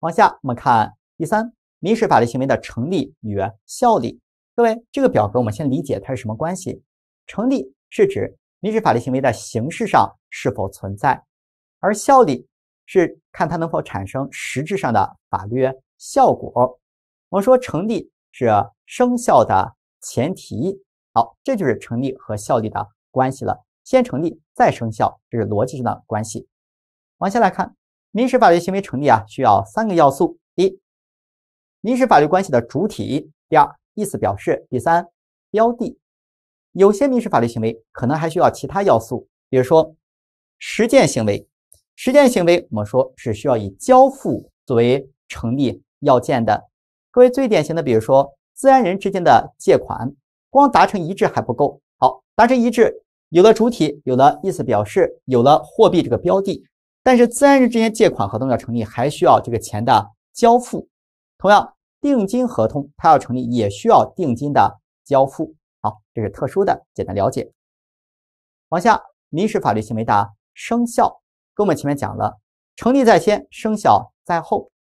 往下我们看第三，民事法律行为的成立与效力。各位，这个表格我们先理解它是什么关系。成立是指民事法律行为在形式上是否存在，而效力是看它能否产生实质上的法律效果。我们说成立是生效的前提。好，这就是成立和效力的关系了，先成立再生效，这是逻辑上的关系。往下来看。民事法律行为成立啊，需要三个要素：一，民事法律关系的主体；第二，意思表示；第三，标的。有些民事法律行为可能还需要其他要素，比如说实践行为。实践行为，我们说是需要以交付作为成立要件的。各位最典型的，比如说自然人之间的借款，光达成一致还不够。好，达成一致，有了主体，有了意思表示，有了货币这个标的。但是，自然人之间借款合同要成立，还需要这个钱的交付。同样，定金合同它要成立，也需要定金的交付。好，这是特殊的，简单了解。往下，民事法律行为的生效，跟我们前面讲了，成立在先，生效在后。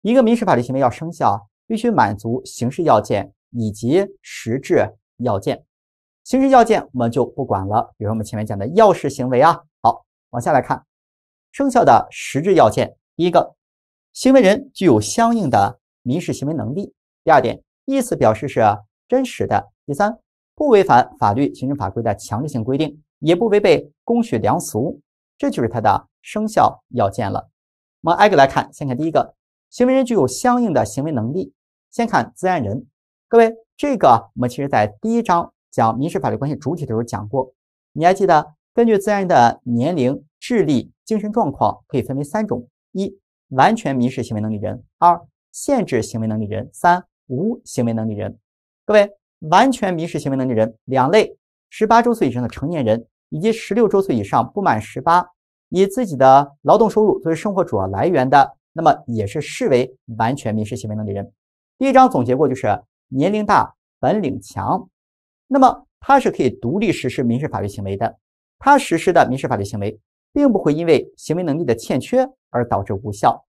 一个民事法律行为要生效，必须满足形式要件以及实质要件。形式要件我们就不管了，比如我们前面讲的要事行为啊。好，往下来看。生效的实质要件，第一个，行为人具有相应的民事行为能力；第二点，意思表示是真实的；第三，不违反法律、行政法规的强制性规定，也不违背公序良俗。这就是它的生效要件了。我们挨个来看，先看第一个，行为人具有相应的行为能力。先看自然人，各位，这个我们其实在第一章讲民事法律关系主体的时候讲过，你还记得？根据自然人的年龄。智力精神状况可以分为三种：一、完全民事行为能力人；二、限制行为能力人；三、无行为能力人。各位，完全民事行为能力人两类：十八周岁以上的成年人，以及十六周岁以上不满十八，以自己的劳动收入作为生活主要来源的，那么也是视为完全民事行为能力人。第一章总结过，就是年龄大本领强，那么他是可以独立实施民事法律行为的，他实施的民事法律行为。并不会因为行为能力的欠缺而导致无效。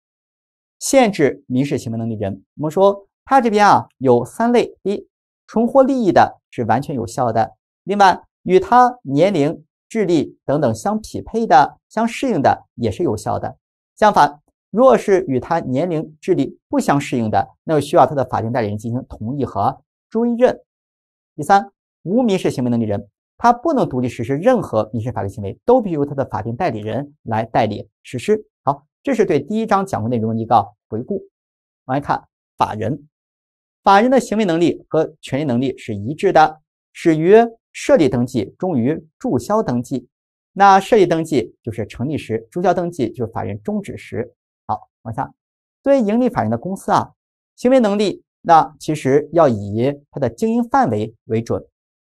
限制民事行为能力人，我们说他这边啊有三类：一，重获利益的是完全有效的；另外，与他年龄、智力等等相匹配的、相适应的也是有效的。相反，若是与他年龄、智力不相适应的，那就需要他的法定代理人进行同意和追认。第三，无民事行为能力人。他不能独立实施任何民事法律行为，都必须由他的法定代理人来代理实施。好，这是对第一章讲的内容的一个回顾。往下看，法人，法人的行为能力和权利能力是一致的，始于设立登记，终于注销登记。那设立登记就是成立时，注销登记就是法人终止时。好，往下，作为盈利法人的公司啊，行为能力那其实要以它的经营范围为准。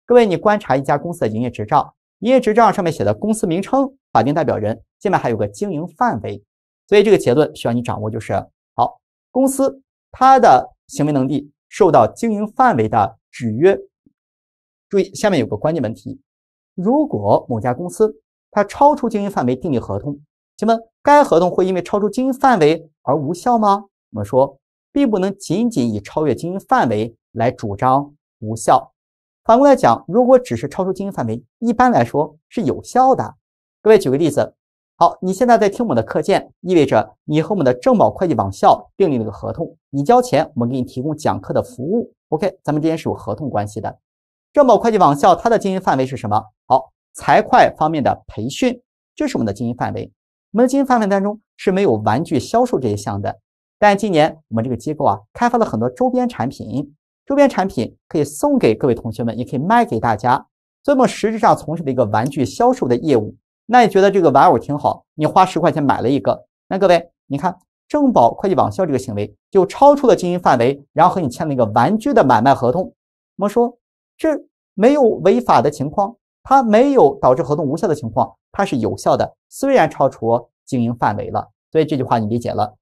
各位，你观察一家公司的营业执照，营业执照上面写的公司名称、法定代表人，下面还有个经营范围。所以这个结论需要你掌握，就是好公司它的行为能力受到经营范围的制约。注意下面有个关键问题：如果某家公司它超出经营范围订立合同，请问该合同会因为超出经营范围而无效吗？我们说，并不能仅仅以超越经营范围来主张无效。反过来讲，如果只是超出经营范围，一般来说是有效的。各位举个例子，好，你现在在听我们的课件，意味着你和我们的正保会计网校订立了个合同，你交钱，我们给你提供讲课的服务。OK，咱们之间是有合同关系的。正保会计网校它的经营范围是什么？好，财会方面的培训，这是我们的经营范围。我们的经营范围当中是没有玩具销售这一项的，但今年我们这个机构啊开发了很多周边产品。周边产品可以送给各位同学们，也可以卖给大家，所以我们实质上从事的一个玩具销售的业务。那你觉得这个玩偶挺好？你花十块钱买了一个。那各位，你看正宝会计网销这个行为就超出了经营范围，然后和你签了一个玩具的买卖合同。我们说这没有违法的情况，它没有导致合同无效的情况，它是有效的，虽然超出经营范围了。所以这句话你理解了？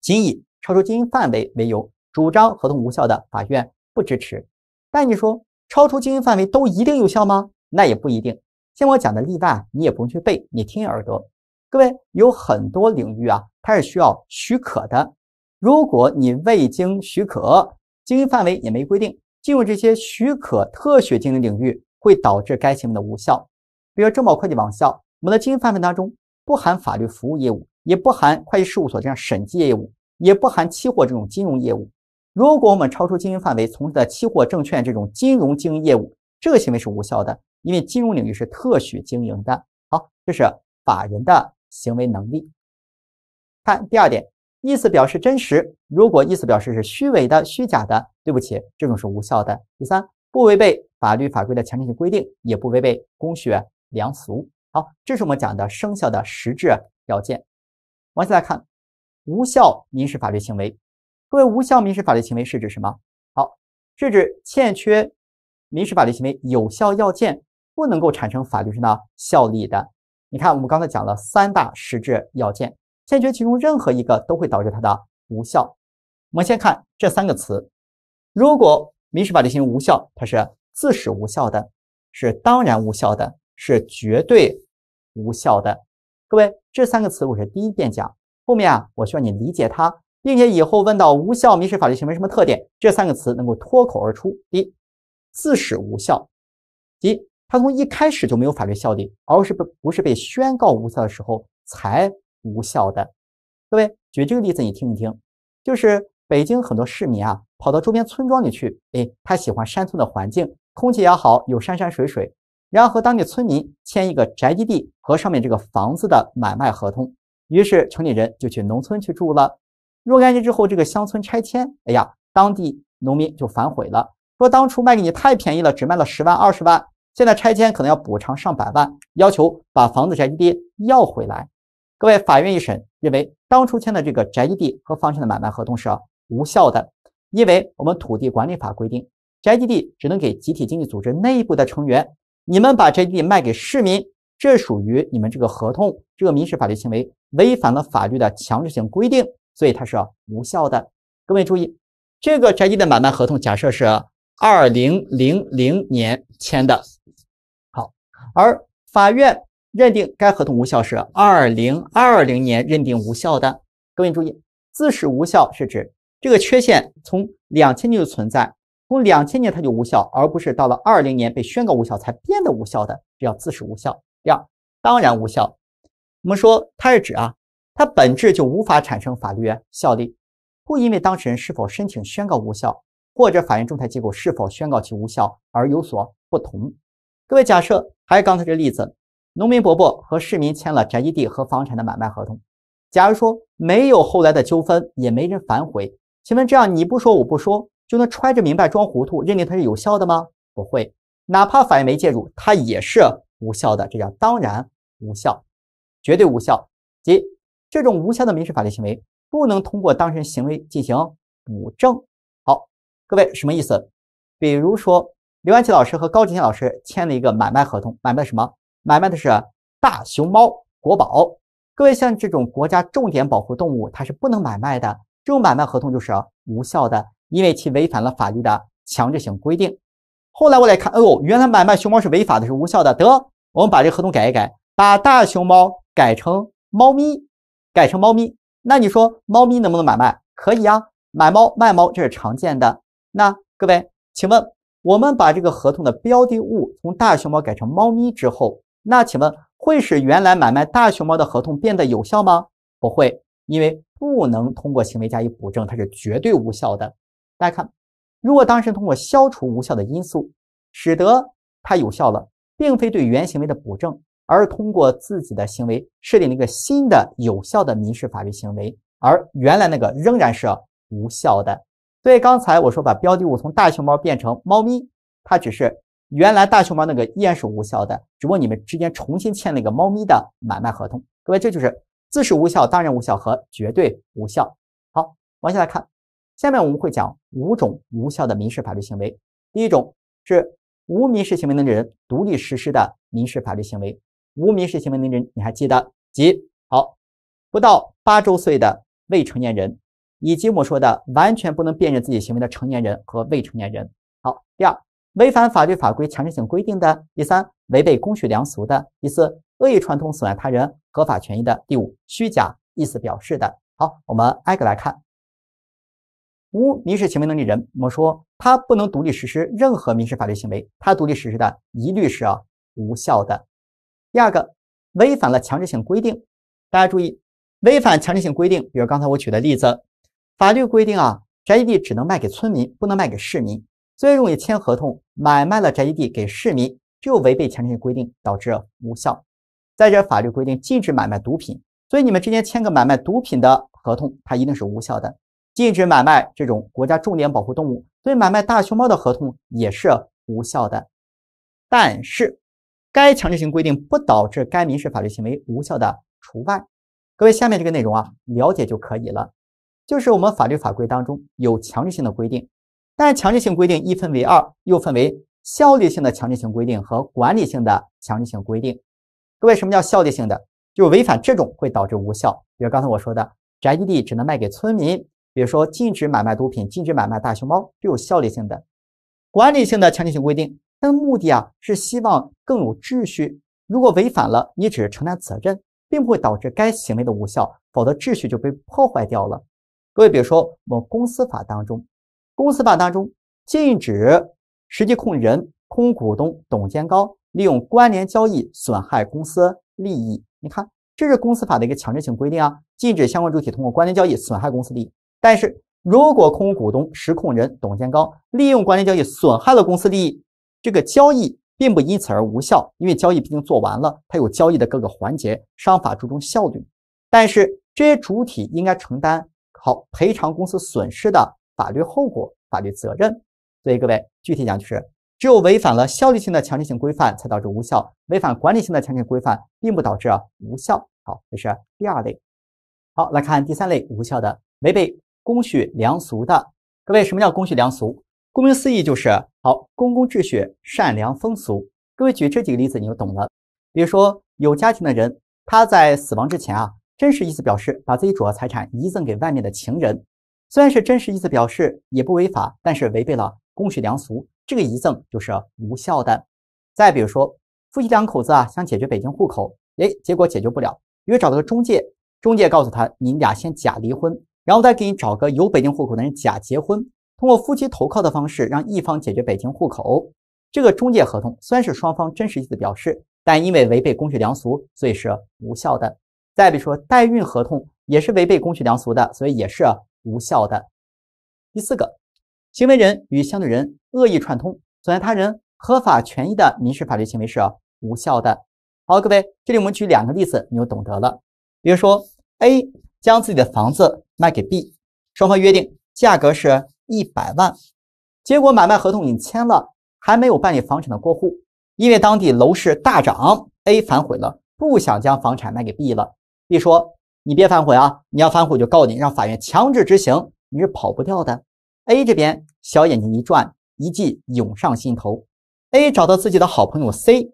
仅以超出经营范围为由。主张合同无效的，法院不支持。但你说超出经营范围都一定有效吗？那也不一定。像我讲的例外，你也不用去背，你听耳朵。各位，有很多领域啊，它是需要许可的。如果你未经许可，经营范围也没规定进入这些许可特许经营领域，会导致该行为的无效。比如中保会计网校，我们的经营范围当中不含法律服务业务，也不含会计事务所这样审计业务，也不含期货这种金融业务。如果我们超出经营范围从事的期货、证券这种金融经营业务，这个行为是无效的，因为金融领域是特许经营的。好，这是法人的行为能力。看第二点，意思表示真实，如果意思表示是虚伪的、虚假的，对不起，这种是无效的。第三，不违背法律法规的强制性规定，也不违背公序良俗。好，这是我们讲的生效的实质要件。往下来看，无效民事法律行为。各位，无效民事法律行为是指什么？好，是指欠缺民事法律行为有效要件，不能够产生法律上的效力的。你看，我们刚才讲了三大实质要件，欠缺其中任何一个都会导致它的无效。我们先看这三个词：如果民事法律行为无效，它是自始无效的，是当然无效的，是绝对无效的。各位，这三个词我是第一遍讲，后面啊，我希望你理解它。并且以后问到无效民事法律行为什么特点，这三个词能够脱口而出。第一，自始无效，即它从一开始就没有法律效力，而是不不是被宣告无效的时候才无效的。各位，举这个例子你听一听，就是北京很多市民啊，跑到周边村庄里去，哎，他喜欢山村的环境，空气也好，有山山水水，然后和当地村民签一个宅基地和上面这个房子的买卖合同，于是城里人就去农村去住了。若干年之后，这个乡村拆迁，哎呀，当地农民就反悔了，说当初卖给你太便宜了，只卖了十万、二十万，现在拆迁可能要补偿上百万，要求把房子宅基地要回来。各位，法院一审认为，当初签的这个宅基地和房产的买卖合同是无效的，因为我们土地管理法规定，宅基地只能给集体经济组织内部的成员，你们把宅基地卖给市民，这属于你们这个合同这个民事法律行为违反了法律的强制性规定。所以它是无效的，各位注意，这个宅基的买卖合同假设是二零零零年签的，好，而法院认定该合同无效是二零二零年认定无效的。各位注意，自始无效是指这个缺陷从两千年就存在，从两千年它就无效，而不是到了二零年被宣告无效才变得无效的，这叫自始无效。第二，当然无效，我们说它是指啊。它本质就无法产生法律效力，不因为当事人是否申请宣告无效，或者法院仲裁机构是否宣告其无效而有所不同。各位，假设还是刚才这例子，农民伯伯和市民签了宅基地和房产的买卖合同。假如说没有后来的纠纷，也没人反悔，请问这样你不说我不说，就能揣着明白装糊涂，认定它是有效的吗？不会，哪怕法院没介入，它也是无效的，这叫当然无效，绝对无效。即这种无效的民事法律行为不能通过当事人行为进行补正。好，各位什么意思？比如说，刘安琪老师和高子谦老师签了一个买卖合同，买卖什么？买卖的是大熊猫国宝。各位，像这种国家重点保护动物，它是不能买卖的。这种买卖合同就是无效的，因为其违反了法律的强制性规定。后来我来看，哦，原来买卖熊猫是违法的，是无效的。得，我们把这个合同改一改，把大熊猫改成猫咪。改成猫咪，那你说猫咪能不能买卖？可以啊，买猫卖猫这是常见的。那各位，请问我们把这个合同的标的物从大熊猫改成猫咪之后，那请问会使原来买卖大熊猫的合同变得有效吗？不会，因为不能通过行为加以补正，它是绝对无效的。大家看，如果当事人通过消除无效的因素，使得它有效了，并非对原行为的补正。而通过自己的行为，设定了一个新的有效的民事法律行为，而原来那个仍然是无效的。所以刚才我说把标的物从大熊猫变成猫咪，它只是原来大熊猫那个依然是无效的，只不过你们之间重新签了一个猫咪的买卖合同。各位，这就是自是无效，当然无效和绝对无效。好，往下来看，下面我们会讲五种无效的民事法律行为。第一种是无民事行为能力人独立实施的民事法律行为。无民事行为能力人，你还记得？即好，不到八周岁的未成年人，以及我说的完全不能辨认自己行为的成年人和未成年人。好，第二，违反法律法规强制性规定的；第三，违背公序良俗的；第四，恶意串通损害他人合法权益的；第五，虚假意思表示的。好，我们挨个来看。无民事行为能力人，我们说他不能独立实施任何民事法律行为，他独立实施的，一律是啊无效的。第二个，违反了强制性规定，大家注意，违反强制性规定，比如刚才我举的例子，法律规定啊，宅基地只能卖给村民，不能卖给市民。最容易签合同买卖了宅基地给市民，就违背强制性规定，导致无效。再者，法律规定禁止买卖毒品，所以你们之间签个买卖毒品的合同，它一定是无效的。禁止买卖这种国家重点保护动物，所以买卖大熊猫的合同也是无效的。但是，该强制性规定不导致该民事法律行为无效的除外。各位，下面这个内容啊，了解就可以了。就是我们法律法规当中有强制性的规定，但是强制性规定一分为二，又分为效力性的强制性规定和管理性的强制性规定。各位，什么叫效力性的？就违反这种会导致无效，比如刚才我说的宅基地只能卖给村民，比如说禁止买卖毒品、禁止买卖大熊猫，这有效力性的。管理性的强制性规定。但目的啊是希望更有秩序。如果违反了，你只是承担责任，并不会导致该行为的无效，否则秩序就被破坏掉了。各位，比如说们公司法当中，公司法当中禁止实际控制人、控股东、董监高利用关联交易损害公司利益。你看，这是公司法的一个强制性规定啊，禁止相关主体通过关联交易损害公司利益。但是如果控股股东、实控人、董监高利用关联交易损害了公司利益，这个交易并不因此而无效，因为交易毕竟做完了，它有交易的各个环节。商法注重效率，但是这些主体应该承担好赔偿公司损失的法律后果、法律责任。所以各位，具体讲就是，只有违反了效力性的强制性规范才导致无效，违反管理性的强制性规范并不导致无效。好，这是第二类。好，来看第三类无效的，违背公序良俗的。各位，什么叫公序良俗？顾名思义，就是好公共秩序、善良风俗。各位举这几个例子你就懂了。比如说，有家庭的人他在死亡之前啊，真实意思表示把自己主要财产遗赠给外面的情人，虽然是真实意思表示，也不违法，但是违背了公序良俗，这个遗赠就是无效的。再比如说，夫妻两口子啊想解决北京户口，哎，结果解决不了，因为找到个中介，中介告诉他，你俩先假离婚，然后再给你找个有北京户口的人假结婚。通过夫妻投靠的方式让一方解决北京户口，这个中介合同虽然是双方真实意思表示，但因为违背公序良俗，所以是无效的。再比如说代孕合同也是违背公序良俗的，所以也是无效的。第四个，行为人与相对人恶意串通，损害他人合法权益的民事法律行为是无效的。好，各位，这里我们举两个例子，你就懂得了。比如说，A 将自己的房子卖给 B，双方约定价格是。一百万，结果买卖合同已签了，还没有办理房产的过户，因为当地楼市大涨，A 反悔了，不想将房产卖给 B 了。B 说：“你别反悔啊，你要反悔就告你，让法院强制执行，你是跑不掉的。”A 这边小眼睛一转，一记涌上心头。A 找到自己的好朋友 C，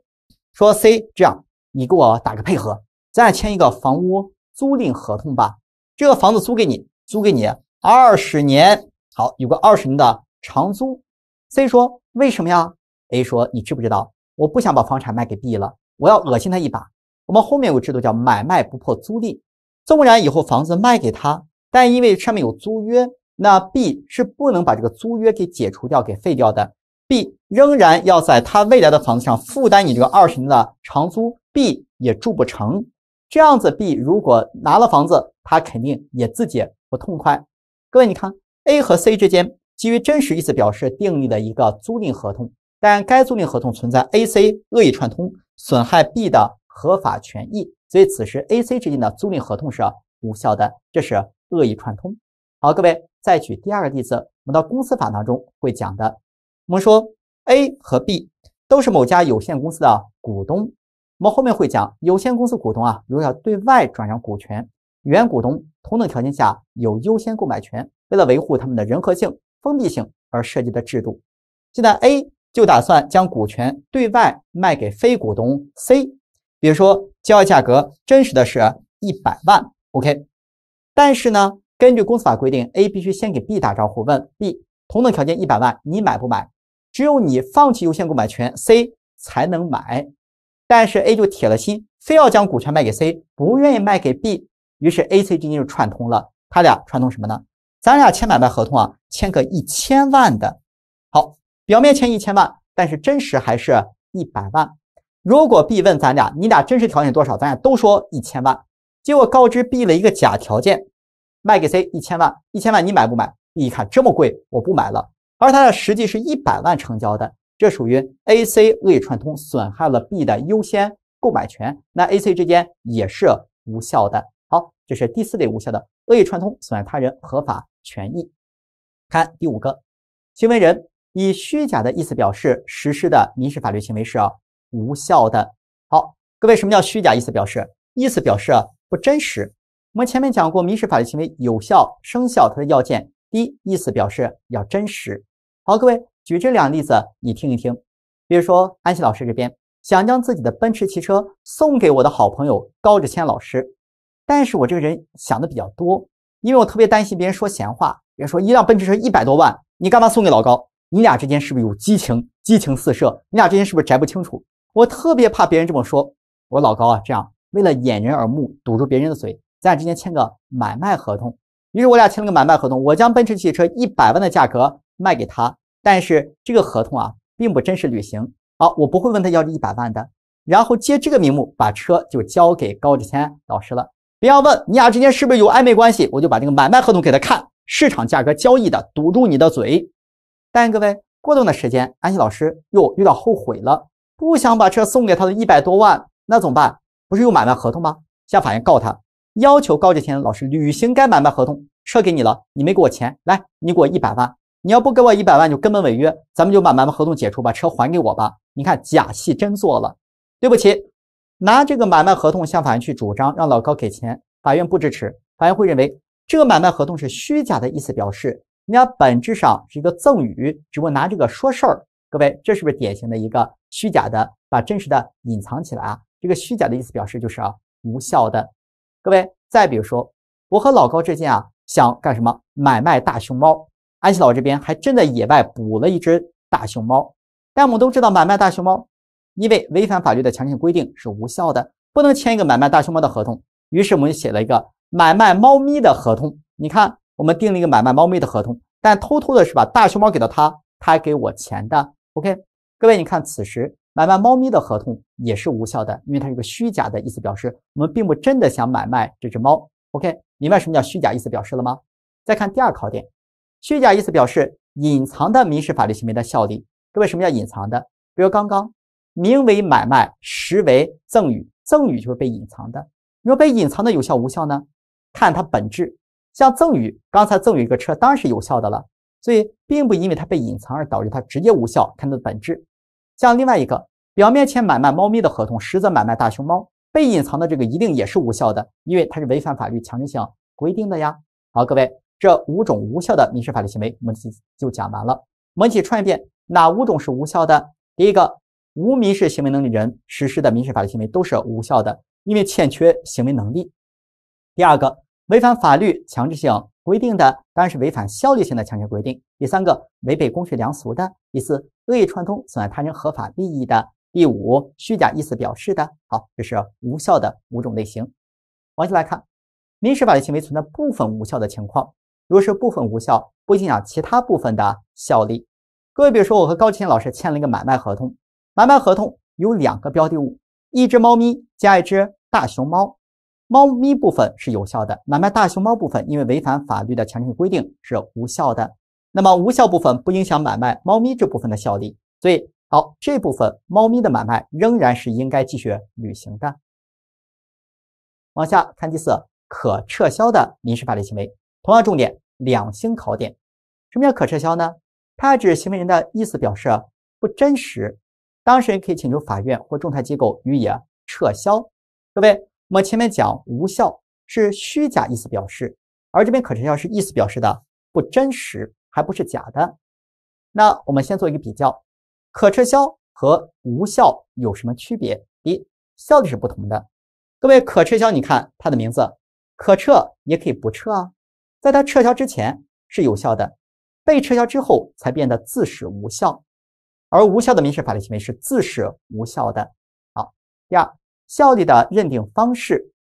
说：“C，这样你给我打个配合，咱俩签一个房屋租赁合同吧，这个房子租给你，租给你二十年。”好，有个二十年的长租，所以说为什么呀？A 说你知不知道？我不想把房产卖给 B 了，我要恶心他一把。我们后面有制度叫买卖不破租赁，纵然以后房子卖给他，但因为上面有租约，那 B 是不能把这个租约给解除掉、给废掉的。B 仍然要在他未来的房子上负担你这个二十年的长租，B 也住不成。这样子，B 如果拿了房子，他肯定也自己不痛快。各位，你看。A 和 C 之间基于真实意思表示订立的一个租赁合同，但该租赁合同存在 A、C 恶意串通，损害 B 的合法权益，所以此时 A、C 之间的租赁合同是无效的。这是恶意串通。好，各位再举第二个例子，我们到公司法当中会讲的。我们说 A 和 B 都是某家有限公司的股东，我们后面会讲有限公司股东啊，如果要对外转让股权，原股东同等条件下有优先购买权。为了维护他们的人和性、封闭性而设计的制度，现在 A 就打算将股权对外卖给非股东 C，比如说交易价格真实的是一百万，OK，但是呢，根据公司法规定，A 必须先给 B 打招呼，问 B 同等条件一百万，你买不买？只有你放弃优先购买权，C 才能买。但是 A 就铁了心，非要将股权卖给 C，不愿意卖给 B，于是 A、C 之间就串通了，他俩串通什么呢？咱俩签买卖合同啊，签个一千万的，好，表面签一千万，但是真实还是一百万。如果 B 问咱俩，你俩真实条件多少？咱俩都说一千万，结果告知 B 了一个假条件，卖给 C 一千万，一千万你买不买？B 一看这么贵，我不买了。而它的实际是一百万成交的，这属于 A、C 恶意串通，损害了 B 的优先购买权。那 A、C 之间也是无效的。好，这是第四类无效的恶意串通，损害他人合法。权益，看第五个，行为人以虚假的意思表示实施的民事法律行为是无效的。好，各位，什么叫虚假意思表示？意思表示不真实。我们前面讲过，民事法律行为有效生效它的要件，第一，意思表示要真实。好，各位，举这两个例子，你听一听。比如说，安琪老师这边想将自己的奔驰汽车送给我的好朋友高志谦老师，但是我这个人想的比较多。因为我特别担心别人说闲话，别人说一辆奔驰车一百多万，你干嘛送给老高？你俩之间是不是有激情？激情四射？你俩之间是不是宅不清楚？我特别怕别人这么说。我说老高啊，这样为了掩人耳目，堵住别人的嘴，咱俩之间签个买卖合同。于是我俩签了个买卖合同，我将奔驰汽车一百万的价格卖给他，但是这个合同啊，并不真实履行。好，我不会问他要这一百万的，然后借这个名目把车就交给高志谦老师了。不要问你俩之间是不是有暧昧关系，我就把这个买卖合同给他看，市场价格交易的，堵住你的嘴。但各位，过段时间，安琪老师又有点后悔了，不想把车送给他的一百多万，那怎么办？不是有买卖合同吗？向法院告他，要求高志钱，老师履行该买卖合同，车给你了，你没给我钱，来，你给我一百万，你要不给我一百万，就根本违约，咱们就把买卖合同解除，把车还给我吧。你看假戏真做了，对不起。拿这个买卖合同向法院去主张，让老高给钱，法院不支持。法院会认为这个买卖合同是虚假的意思表示，人家本质上是一个赠与，只不过拿这个说事儿。各位，这是不是典型的一个虚假的，把真实的隐藏起来啊？这个虚假的意思表示就是啊无效的。各位，再比如说，我和老高之间啊想干什么买卖大熊猫，安琪老这边还真的野外捕了一只大熊猫，但我们都知道买卖大熊猫。因为违反法律的强行规定是无效的，不能签一个买卖大熊猫的合同。于是我们就写了一个买卖猫咪的合同。你看，我们订了一个买卖猫咪的合同，但偷偷的是把大熊猫给到他，他给我钱的。OK，各位，你看，此时买卖猫咪的合同也是无效的，因为它是个虚假的意思表示。我们并不真的想买卖这只猫。OK，明白什么叫虚假意思表示了吗？再看第二考点，虚假意思表示隐藏的民事法律行为的效力。各位，什么叫隐藏的？比如刚刚。名为买卖，实为赠与，赠与就是被隐藏的。若被隐藏的有效无效呢？看它本质，像赠与，刚才赠与一个车，当然是有效的了，所以并不因为它被隐藏而导致它直接无效，看它的本质。像另外一个，表面签买卖猫咪的合同，实则买卖大熊猫，被隐藏的这个一定也是无效的，因为它是违反法律强制性规定的呀。好，各位，这五种无效的民事法律行为，我们一就讲完了。我们一起串一遍，哪五种是无效的？第一个。无民事行为能力人实施的民事法律行为都是无效的，因为欠缺行为能力。第二个，违反法律强制性规定的，当然是违反效力性的强制规定。第三个，违背公序良俗的。第四，恶意串通损害他人合法利益的。第五，虚假意思表示的。好，这是无效的五种类型。往下来看，民事法律行为存在部分无效的情况。如果是部分无效，不影响其他部分的效力。各位，比如说我和高启老师签了一个买卖合同。买卖合同有两个标的物，一只猫咪加一只大熊猫。猫咪部分是有效的，买卖大熊猫部分因为违反法律的强制性规定是无效的。那么无效部分不影响买卖猫咪这部分的效力，所以好这部分猫咪的买卖仍然是应该继续履行的。往下看第四，可撤销的民事法律行为，同样重点两星考点。什么叫可撤销呢？它指行为人的意思表示不真实。当事人可以请求法院或仲裁机构予以撤销。各位，我们前面讲无效是虚假意思表示，而这边可撤销是意思表示的不真实，还不是假的。那我们先做一个比较，可撤销和无效有什么区别？一，效力是不同的。各位，可撤销，你看它的名字，可撤也可以不撤啊，在它撤销之前是有效的，被撤销之后才变得自始无效。而无效的民事法律行为是自始无效的。好，第二，效力的认定方式，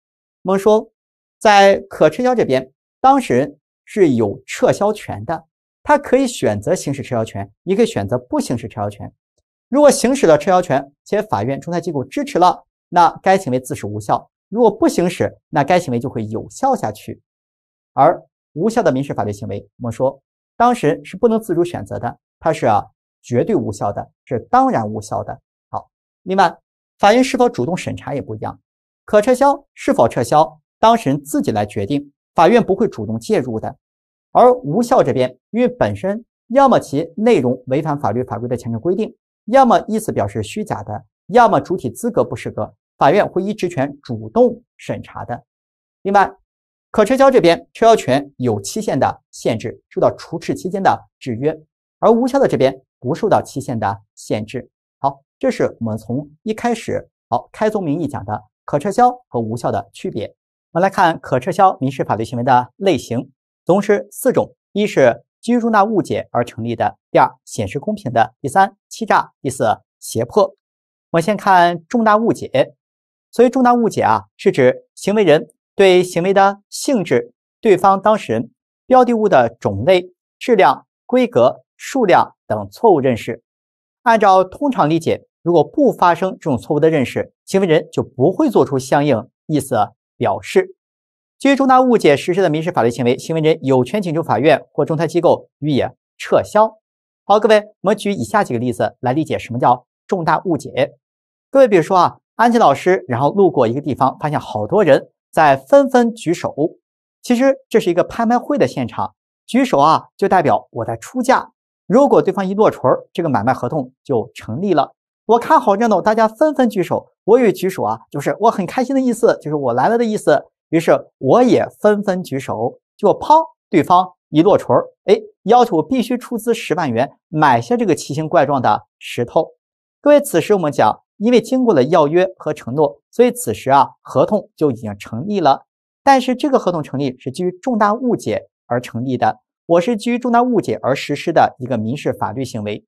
我们说，在可撤销这边，当事人是有撤销权的，他可以选择行使撤销权，也可以选择不行使撤销权。如果行使了撤销权，且法院、仲裁机构支持了，那该行为自始无效；如果不行使，那该行为就会有效下去。而无效的民事法律行为，我们说，当事人是不能自主选择的，他是啊。绝对无效的是当然无效的。好，另外，法院是否主动审查也不一样。可撤销是否撤销，当事人自己来决定，法院不会主动介入的。而无效这边，因为本身要么其内容违反法律法规的强制规定，要么意思表示虚假的，要么主体资格不适格，法院会依职权主动审查的。另外，可撤销这边，撤销权有期限的限制，受到除斥期间的制约；而无效的这边，不受到期限的限制。好，这是我们从一开始好开宗明义讲的可撤销和无效的区别。我们来看可撤销民事法律行为的类型，总共是四种：一是基于重大误解而成立的；第二，显示公平的；第三，欺诈；第四，胁迫。我们先看重大误解。所谓重大误解啊，是指行为人对行为的性质、对方当事人、标的物的种类、质量、规格、数量。等错误认识，按照通常理解，如果不发生这种错误的认识，行为人就不会做出相应意思表示。基于重大误解实施的民事法律行为，行为人有权请求法院或仲裁机构予以撤销。好，各位，我们举以下几个例子来理解什么叫重大误解。各位，比如说啊，安琪老师，然后路过一个地方，发现好多人在纷纷举手，其实这是一个拍卖会的现场，举手啊，就代表我在出价。如果对方一落锤，这个买卖合同就成立了。我看好热闹，大家纷纷举手。我也举手啊，就是我很开心的意思，就是我来了的意思。于是我也纷纷举手，就砰，对方一落锤，哎，要求必须出资十万元买下这个奇形怪状的石头。各位，此时我们讲，因为经过了要约和承诺，所以此时啊，合同就已经成立了。但是这个合同成立是基于重大误解而成立的。我是基于重大误解而实施的一个民事法律行为，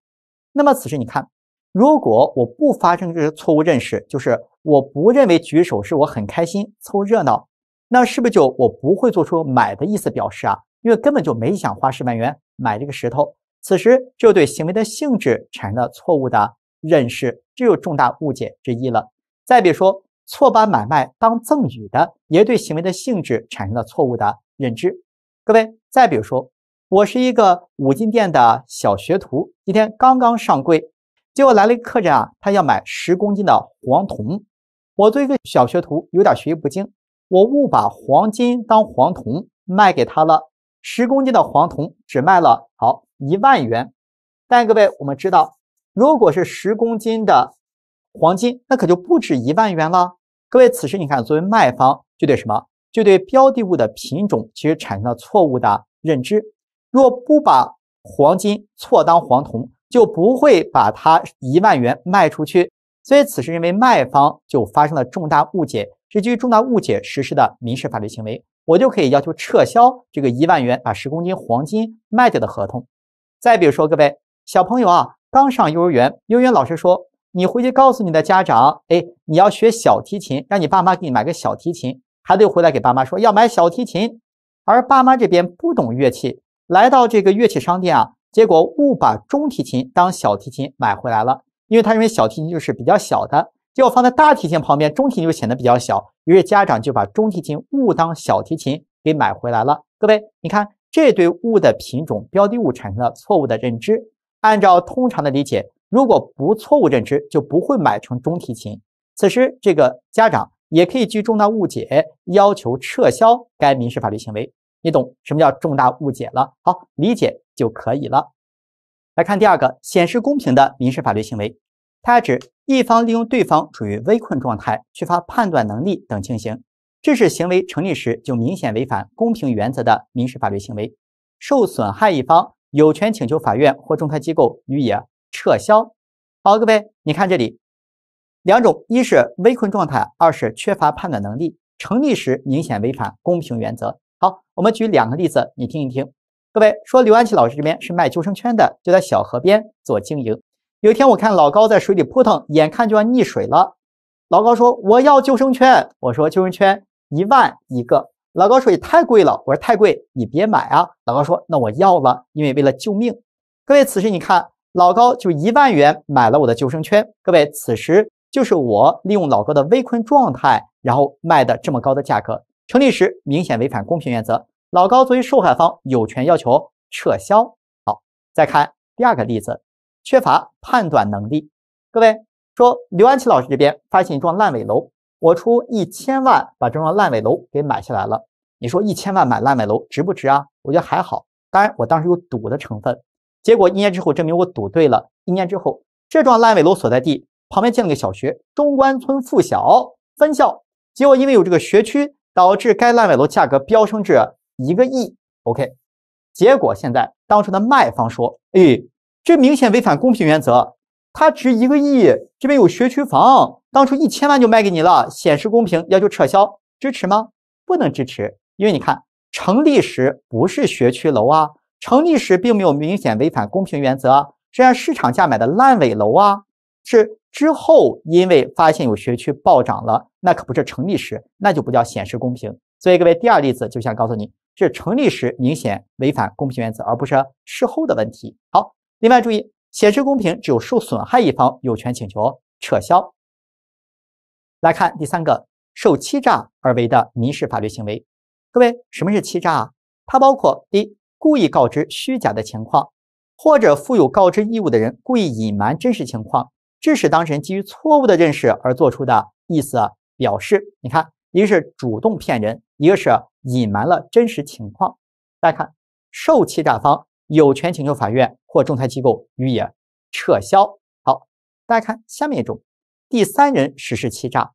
那么此时你看，如果我不发生这些错误认识，就是我不认为举手是我很开心凑热闹，那是不是就我不会做出买的意思表示啊？因为根本就没想花十万元买这个石头，此时就对行为的性质产生了错误的认识，这就重大误解之一了。再比如说，错把买卖当赠与的，也对行为的性质产生了错误的认知。各位，再比如说。我是一个五金店的小学徒，今天刚刚上柜，结果来了一个客人啊，他要买十公斤的黄铜。我作为一个小学徒，有点学艺不精，我误把黄金当黄铜卖给他了。十公斤的黄铜只卖了好一万元，但各位，我们知道，如果是十公斤的黄金，那可就不止一万元了。各位，此时你看，作为卖方就对什么，就对标的物的品种其实产生了错误的认知。若不把黄金错当黄铜，就不会把它一万元卖出去。所以此时认为卖方就发生了重大误解，是基于重大误解实施的民事法律行为，我就可以要求撤销这个一万元把十公斤黄金卖掉的合同。再比如说，各位小朋友啊，刚上幼儿园，幼儿园老师说你回去告诉你的家长，哎，你要学小提琴，让你爸妈给你买个小提琴。孩子又回来给爸妈说要买小提琴，而爸妈这边不懂乐器。来到这个乐器商店啊，结果误把中提琴当小提琴买回来了，因为他认为小提琴就是比较小的，结果放在大提琴旁边，中提琴就显得比较小，于是家长就把中提琴误当小提琴给买回来了。各位，你看这对物的品种标的物产生了错误的认知，按照通常的理解，如果不错误认知，就不会买成中提琴。此时，这个家长也可以据重大误解要求撤销该民事法律行为。你懂什么叫重大误解了？好，理解就可以了。来看第二个，显示公平的民事法律行为，它指一方利用对方处于危困状态、缺乏判断能力等情形，致使行为成立时就明显违反公平原则的民事法律行为，受损害一方有权请求法院或仲裁机构予以撤销。好，各位，你看这里，两种：一是危困状态，二是缺乏判断能力，成立时明显违反公平原则。好，我们举两个例子，你听一听。各位说刘安琪老师这边是卖救生圈的，就在小河边做经营。有一天我看老高在水里扑腾，眼看就要溺水了。老高说：“我要救生圈。”我说：“救生圈一万一个。”老高说：“也太贵了。”我说：“太贵，你别买啊。”老高说：“那我要了，因为为了救命。”各位，此时你看老高就一万元买了我的救生圈。各位，此时就是我利用老高的微困状态，然后卖的这么高的价格。成立时明显违反公平原则，老高作为受害方有权要求撤销。好，再看第二个例子，缺乏判断能力。各位说，刘安琪老师这边发现一幢烂尾楼，我出一千万把这幢烂尾楼给买下来了。你说一千万买烂尾楼值不值啊？我觉得还好，当然我当时有赌的成分。结果一年之后证明我赌对了，一年之后这幢烂尾楼所在地旁边建了个小学，中关村附小分校。结果因为有这个学区。导致该烂尾楼价格飙升至一个亿。OK，结果现在当初的卖方说：“哎，这明显违反公平原则，它值一个亿，这边有学区房，当初一千万就卖给你了，显示公平，要求撤销，支持吗？”不能支持，因为你看成立时不是学区楼啊，成立时并没有明显违反公平原则，是按市场价买的烂尾楼啊，是之后因为发现有学区暴涨了。那可不是成立时，那就不叫显示公平。所以各位，第二例子就想告诉你，是成立时明显违反公平原则，而不是事后的问题。好，另外注意，显示公平只有受损害一方有权请求撤销。来看第三个，受欺诈而为的民事法律行为。各位，什么是欺诈啊？它包括一故意告知虚假的情况，或者负有告知义务的人故意隐瞒真实情况，致使当事人基于错误的认识而做出的意思。表示，你看，一个是主动骗人，一个是隐瞒了真实情况。大家看，受欺诈方有权请求法院或仲裁机构予以撤销。好，大家看下面一种，第三人实施欺诈，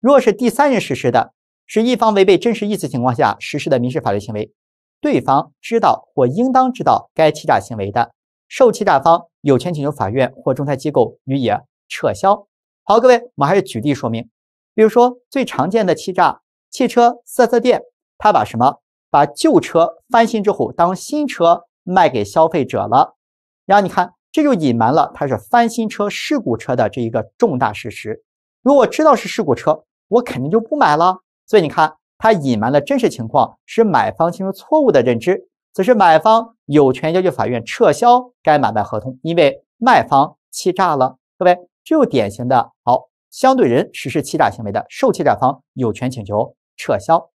若是第三人实施的，是一方违背真实意思情况下实施的民事法律行为，对方知道或应当知道该欺诈行为的，受欺诈方有权请求法院或仲裁机构予以撤销。好，各位，我们还是举例说明。比如说最常见的欺诈，汽车四 S 店，他把什么把旧车翻新之后当新车卖给消费者了，然后你看这就隐瞒了他是翻新车、事故车的这一个重大事实。如果知道是事故车，我肯定就不买了。所以你看他隐瞒了真实情况，使买方形成错误的认知。此时买方有权要求法院撤销该买卖合同，因为卖方欺诈了。各位，这就典型的，好。相对人实施欺诈行为的，受欺诈方有权请求撤销。我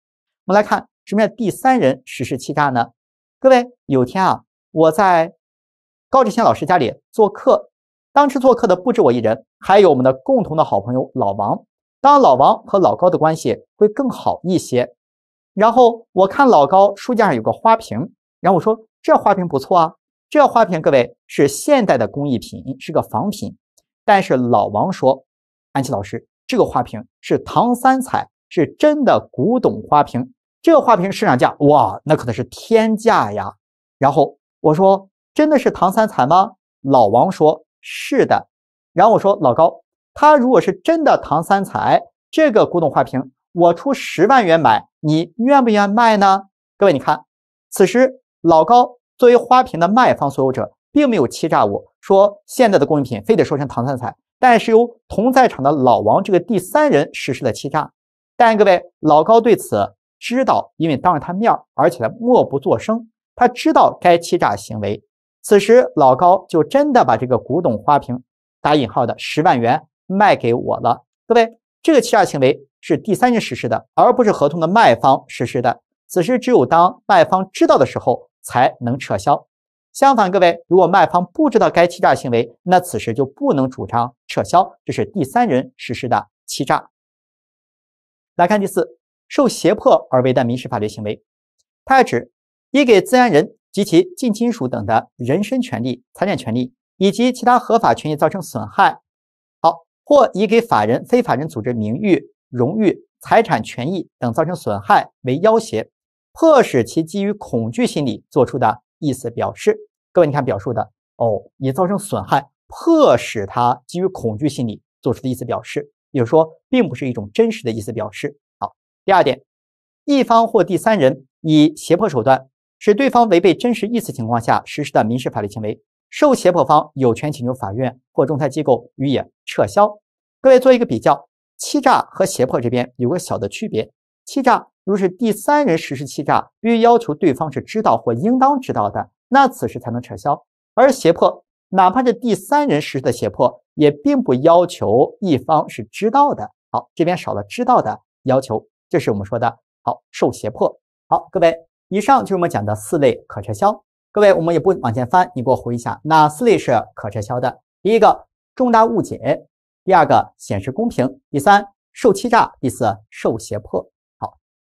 们来看，什么叫第三人实施欺诈呢？各位，有天啊，我在高志新老师家里做客，当时做客的不止我一人，还有我们的共同的好朋友老王。当老王和老高的关系会更好一些。然后我看老高书架上有个花瓶，然后我说：“这花瓶不错啊，这花瓶各位是现代的工艺品，是个仿品。”但是老王说。安琪老师，这个花瓶是唐三彩，是真的古董花瓶。这个花瓶市场价哇，那可能是天价呀。然后我说：“真的是唐三彩吗？”老王说：“是的。”然后我说：“老高，他如果是真的唐三彩，这个古董花瓶，我出十万元买，你愿不愿意卖呢？”各位，你看，此时老高作为花瓶的卖方所有者，并没有欺诈我，说现在的工艺品非得说成唐三彩。但是由同在场的老王这个第三人实施了欺诈，但各位老高对此知道，因为当着他面而且他默不作声，他知道该欺诈行为。此时老高就真的把这个古董花瓶打引号的十万元卖给我了。各位，这个欺诈行为是第三人实施的，而不是合同的卖方实施的。此时只有当卖方知道的时候，才能撤销。相反，各位，如果卖方不知道该欺诈行为，那此时就不能主张撤销，这是第三人实施的欺诈。来看第四，受胁迫而为的民事法律行为，它指以给自然人及其近亲属等的人身权利、财产权利以及其他合法权益造成损害，好，或以给法人、非法人组织名誉、荣誉、财产权益等造成损害为要挟，迫使其基于恐惧心理做出的。意思表示，各位你看表述的哦，你造成损害，迫使他基于恐惧心理做出的意思表示，也就是说，并不是一种真实的意思表示。好，第二点，一方或第三人以胁迫手段使对方违背真实意思情况下实施的民事法律行为，受胁迫方有权请求法院或仲裁机构予以撤销。各位做一个比较，欺诈和胁迫这边有个小的区别，欺诈。如果是第三人实施欺诈，须要求对方是知道或应当知道的，那此时才能撤销。而胁迫，哪怕是第三人实施的胁迫，也并不要求一方是知道的。好，这边少了知道的要求，这是我们说的。好，受胁迫。好，各位，以上就是我们讲的四类可撤销。各位，我们也不往前翻，你给我回忆一下哪四类是可撤销的？第一个重大误解，第二个显示公平，第三受欺诈，第四受胁迫。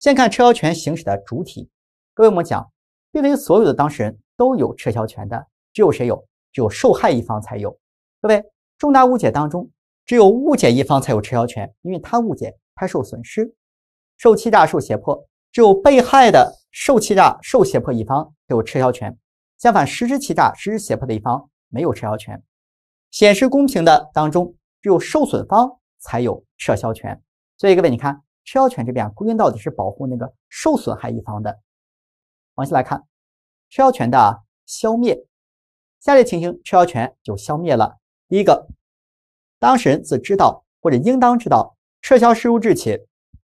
先看撤销权行使的主体，各位，我们讲，并非所有的当事人都有撤销权的，只有谁有？只有受害一方才有。各位，重大误解当中，只有误解一方才有撤销权，因为他误解，他受损失，受欺诈，受胁迫，只有被害的受欺诈、受胁迫一方才有撤销权。相反，实施欺诈、实施胁迫的一方没有撤销权。显示公平的当中，只有受损方才有撤销权。所以各位，你看。撤销权这边啊，归根到底是保护那个受损害一方的。往下来看，撤销权的消灭，下列情形撤销权就消灭了：第一个，当事人自知道或者应当知道撤销事由之日起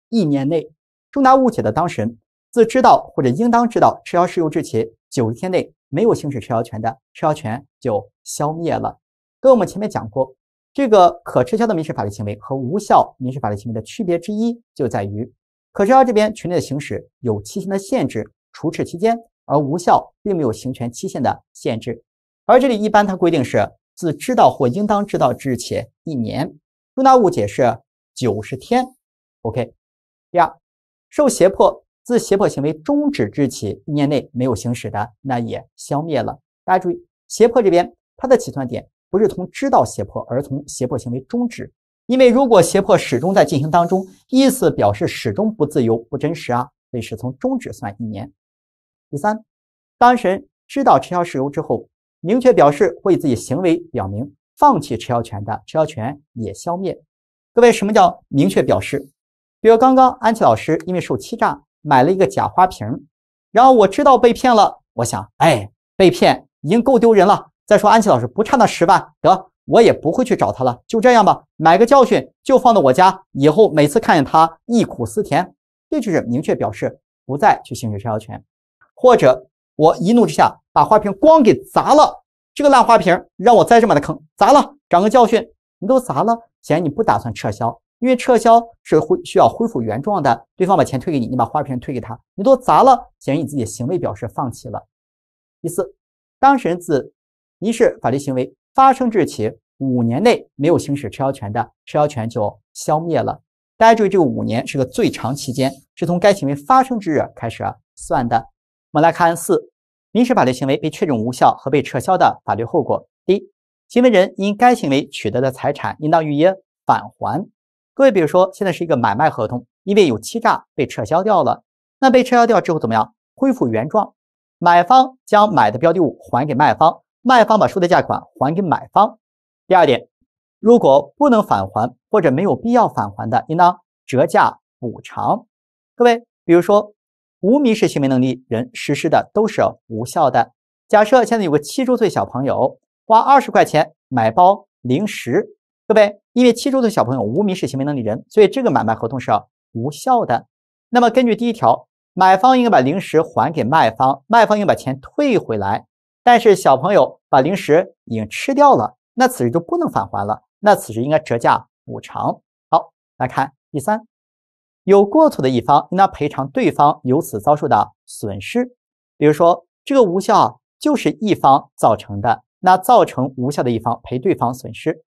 一年内，重大误解的当事人自知道或者应当知道撤销事由之日起九十天内没有行使撤销权的，撤销权就消灭了。跟我们前面讲过。这个可撤销的民事法律行为和无效民事法律行为的区别之一就在于，可撤销这边权利的行使有期限的限制，除斥期间，而无效并没有行权期限的限制。而这里一般它规定是自知道或应当知道之日起一年。重大误解是九十天。OK。第二，受胁迫自胁迫行为终止之日起一年内没有行使的，那也消灭了。大家注意，胁迫这边它的起算点。不是从知道胁迫而从胁迫行为终止，因为如果胁迫始终在进行当中，意思表示始终不自由不真实啊，所以是从终止算一年。第三，当事人知道撤销事由之后，明确表示会以自己行为表明放弃撤销权的，撤销权也消灭。各位，什么叫明确表示？比如刚刚安琪老师因为受欺诈买了一个假花瓶，然后我知道被骗了，我想，哎，被骗已经够丢人了。再说安琪老师不差那十万，得我也不会去找他了，就这样吧，买个教训就放到我家，以后每次看见他忆苦思甜，这就是明确表示不再去行使撤销权，或者我一怒之下把花瓶光给砸了，这个烂花瓶让我栽这么的坑砸了，长个教训，你都砸了，显然你不打算撤销，因为撤销是恢需要恢复原状的，对方把钱退给你，你把花瓶退给他，你都砸了，显然你自己的行为表示放弃了。第四，当事人自。一是法律行为发生之日起五年内没有行使撤销权的，撤销权就消灭了。大家注意，这个五年是个最长期间，是从该行为发生之日开始算的。我们来看四，民事法律行为被确认无效和被撤销的法律后果：第一，行为人因该行为取得的财产应当予以返还。各位，比如说现在是一个买卖合同，因为有欺诈被撤销掉了，那被撤销掉之后怎么样？恢复原状，买方将买的标的物还给卖方。卖方把收的价款还给买方。第二点，如果不能返还或者没有必要返还的，应当折价补偿。各位，比如说无民事行为能力人实施的都是无效的。假设现在有个七周岁小朋友花二十块钱买包零食，各位，因为七周岁小朋友无民事行为能力人，所以这个买卖合同是无效的。那么根据第一条，买方应该把零食还给卖方，卖方应该把钱退回来。但是小朋友把零食已经吃掉了，那此时就不能返还了。那此时应该折价补偿。好，来看第三，有过错的一方应当赔偿对方由此遭受的损失。比如说这个无效就是一方造成的，那造成无效的一方赔对方损失。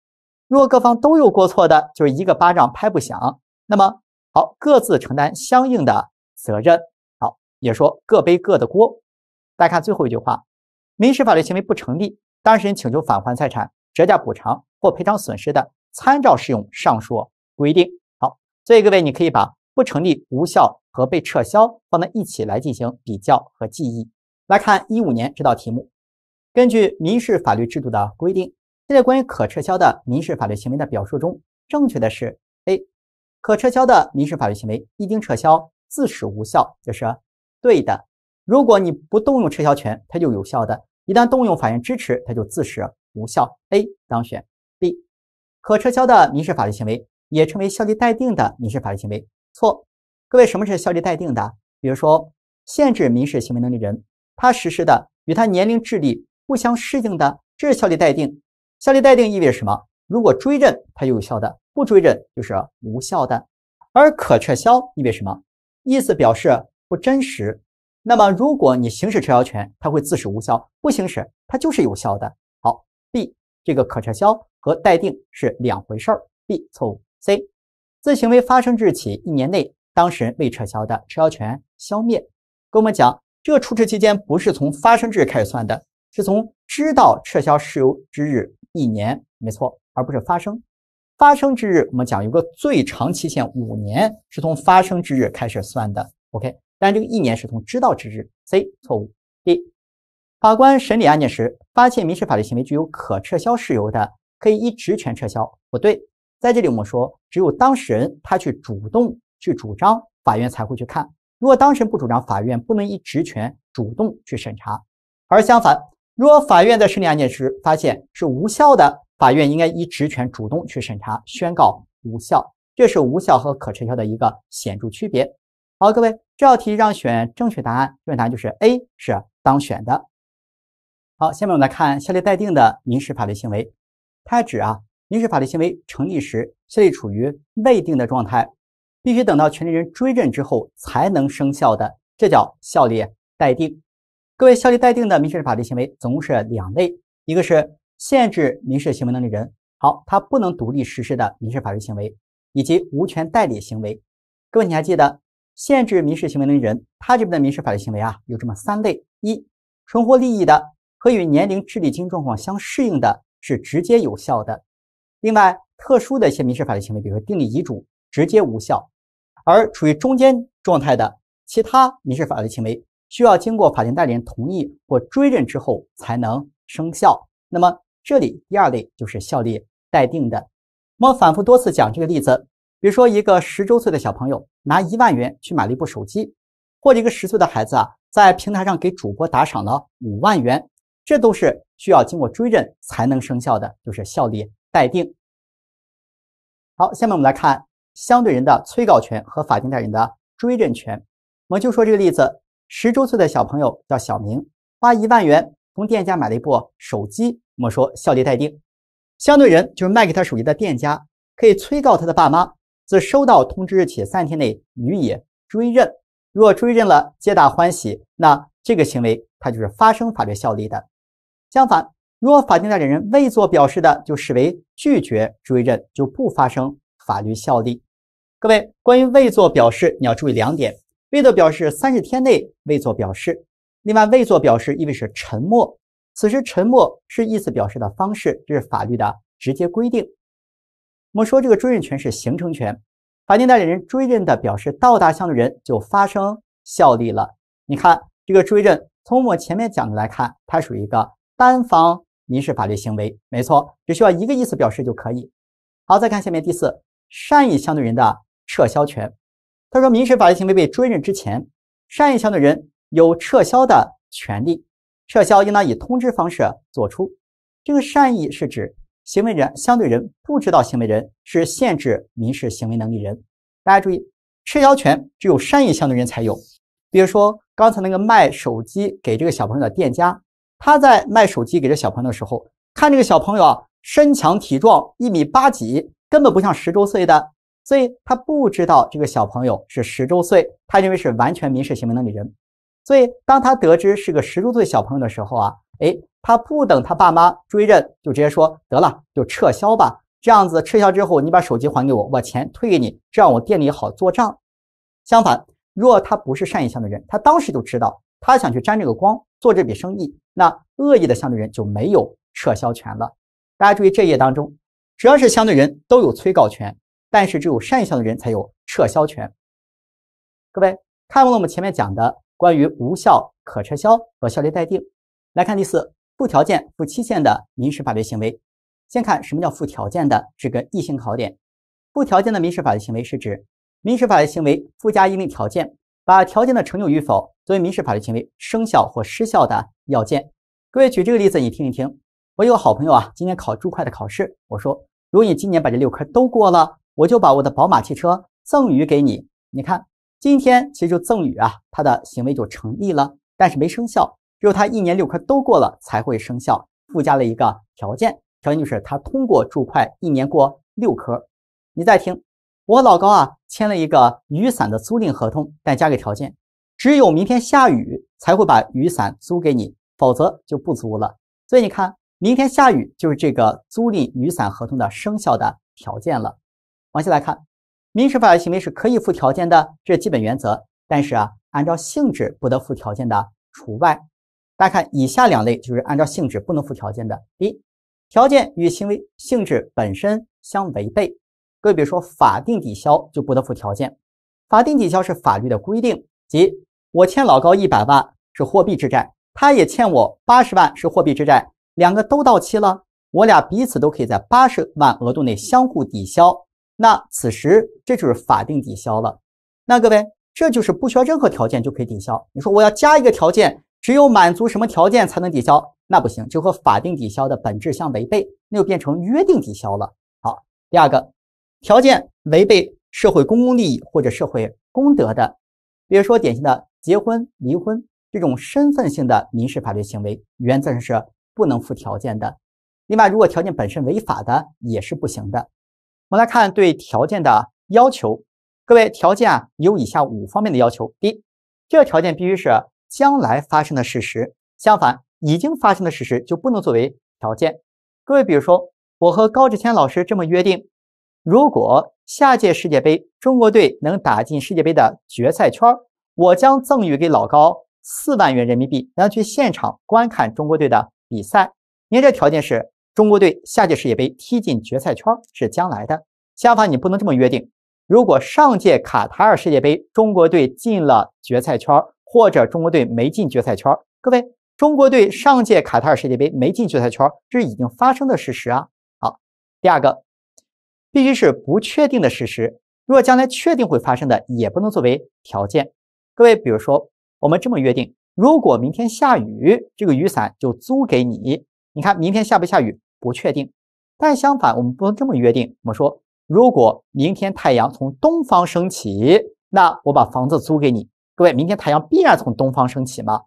若各方都有过错的，就是一个巴掌拍不响，那么好，各自承担相应的责任。好，也说各背各的锅。大家看最后一句话。民事法律行为不成立，当事人请求返还财产、折价补偿或赔偿损失的，参照适用上述规定。好，所以各位，你可以把不成立、无效和被撤销放在一起来进行比较和记忆。来看一五年这道题目：根据民事法律制度的规定，现在关于可撤销的民事法律行为的表述中，正确的是：A. 可撤销的民事法律行为一经撤销，自始无效，这是对的。如果你不动用撤销权，它就有效的。一旦动用法院支持，它就自始无效。A 当选。B 可撤销的民事法律行为也称为效力待定的民事法律行为。错。各位，什么是效力待定的？比如说，限制民事行为能力人，他实施的与他年龄、智力不相适应的，这是效力待定。效力待定意味着什么？如果追认，它有效的；不追认，就是无效的。而可撤销意味什么？意思表示不真实。那么，如果你行使撤销权，它会自始无效；不行使，它就是有效的。好，B 这个可撤销和待定是两回事儿，B 错误。C 自行为发生之日起一年内，当事人未撤销的撤销权消灭。跟我们讲，这处置期间不是从发生之日开始算的，是从知道撤销事由之日一年，没错，而不是发生。发生之日，我们讲有个最长期限五年，是从发生之日开始算的。OK。但这个一年是从知道之日。C 错误。D 法官审理案件时，发现民事法律行为具有可撤销事由的，可以依职权撤销，不对。在这里我们说，只有当事人他去主动去主张，法院才会去看。如果当事人不主张，法院不能依职权主动去审查。而相反，如果法院在审理案件时发现是无效的，法院应该依职权主动去审查，宣告无效。这是无效和可撤销的一个显著区别。好，各位。这道题让选正确答案，正确答案就是 A 是当选的。好，下面我们来看效力待定的民事法律行为，它指啊民事法律行为成立时效力处于未定的状态，必须等到权利人追认之后才能生效的，这叫效力待定。各位，效力待定的民事法律行为总共是两类，一个是限制民事行为能力人，好，他不能独立实施的民事法律行为，以及无权代理行为。各位，你还记得？限制民事行为能力人，他这边的民事法律行为啊，有这么三类：一、存活利益的和与年龄、智力、经济状况相适应的，是直接有效的；另外，特殊的一些民事法律行为，比如说订立遗嘱，直接无效；而处于中间状态的其他民事法律行为，需要经过法定代理人同意或追认之后才能生效。那么，这里第二类就是效力待定的。我们反复多次讲这个例子。比如说，一个十周岁的小朋友拿一万元去买了一部手机，或者一个十岁的孩子啊，在平台上给主播打赏了五万元，这都是需要经过追认才能生效的，就是效力待定。好，下面我们来看相对人的催告权和法定代理人的追认权。我们就说这个例子：十周岁的小朋友叫小明，花一万元从店家买了一部手机，我们说效力待定。相对人就是卖给他手机的店家，可以催告他的爸妈。自收到通知日起三天内予以追认，若追认了，皆大欢喜，那这个行为它就是发生法律效力的。相反，若法定代理人未做表示的，就视为拒绝追认，就不发生法律效力。各位，关于未做表示，你要注意两点：未做表示三十天内未做表示，另外未做表示意味是沉默，此时沉默是意思表示的方式，这是法律的直接规定。我们说这个追认权是形成权，法定代理人追认的表示到达相对人就发生效力了。你看这个追认，从我前面讲的来看，它属于一个单方民事法律行为，没错，只需要一个意思表示就可以。好，再看下面第四，善意相对人的撤销权。他说，民事法律行为被追认之前，善意相对人有撤销的权利，撤销应当以通知方式作出。这个善意是指。行为人相对人不知道行为人是限制民事行为能力人，大家注意，撤销权只有善意相对人才有。比如说，刚才那个卖手机给这个小朋友的店家，他在卖手机给这小朋友的时候，看这个小朋友啊，身强体壮，一米八几，根本不像十周岁的，所以他不知道这个小朋友是十周岁，他认为是完全民事行为能力人。所以当他得知是个十周岁小朋友的时候啊，哎。他不等他爸妈追认，就直接说得了，就撤销吧。这样子撤销之后，你把手机还给我，把钱退给你，这样我店里好做账。相反，若他不是善意相对人，他当时就知道他想去沾这个光做这笔生意，那恶意的相对人就没有撤销权了。大家注意这一页当中，只要是相对人都有催告权，但是只有善意相对人才有撤销权。各位，看完了我们前面讲的关于无效、可撤销和效力待定，来看第四。附条件、附期限的民事法律行为，先看什么叫附条件的，是个异性考点。附条件的民事法律行为是指民事法律行为附加一定条件，把条件的成就与否作为民事法律行为生效或失效的要件。各位举这个例子，你听一听。我有个好朋友啊，今年考注会的考试，我说，如果你今年把这六科都过了，我就把我的宝马汽车赠与给你。你看，今天其实就赠予啊，他的行为就成立了，但是没生效。只有他一年六科都过了才会生效，附加了一个条件，条件就是他通过注会一年过六科。你再听，我和老高啊签了一个雨伞的租赁合同，但加个条件，只有明天下雨才会把雨伞租给你，否则就不租了。所以你看，明天下雨就是这个租赁雨伞合同的生效的条件了。往下来看，民事法律行为是可以附条件的，这是基本原则，但是啊，按照性质不得附条件的除外。大家看，以下两类就是按照性质不能附条件的：一、条件与行为性质本身相违背。各位，比如说法定抵消就不得附条件。法定抵消是法律的规定，即我欠老高一百万是货币之债，他也欠我八十万是货币之债，两个都到期了，我俩彼此都可以在八十万额度内相互抵消。那此时这就是法定抵消了。那各位，这就是不需要任何条件就可以抵消。你说我要加一个条件？只有满足什么条件才能抵消？那不行，就和法定抵消的本质相违背，那就变成约定抵消了。好，第二个条件违背社会公共利益或者社会公德的，比如说典型的结婚、离婚这种身份性的民事法律行为，原则上是不能附条件的。另外，如果条件本身违法的也是不行的。我们来看对条件的要求，各位条件啊有以下五方面的要求：第一，这个条件必须是。将来发生的事实，相反，已经发生的事实就不能作为条件。各位，比如说，我和高志谦老师这么约定：如果下届世界杯中国队能打进世界杯的决赛圈，我将赠予给老高四万元人民币，然后去现场观看中国队的比赛。因为这条件是中国队下届世界杯踢进决赛圈是将来的，相反，你不能这么约定：如果上届卡塔尔世界杯中国队进了决赛圈。或者中国队没进决赛圈，各位，中国队上届卡塔尔世界杯没进决赛圈，这是已经发生的事实啊。好，第二个，必须是不确定的事实。若将来确定会发生的，也不能作为条件。各位，比如说，我们这么约定：如果明天下雨，这个雨伞就租给你。你看明天下不下雨，不确定。但相反，我们不能这么约定。我们说，如果明天太阳从东方升起，那我把房子租给你。各位，明天太阳必然从东方升起吗？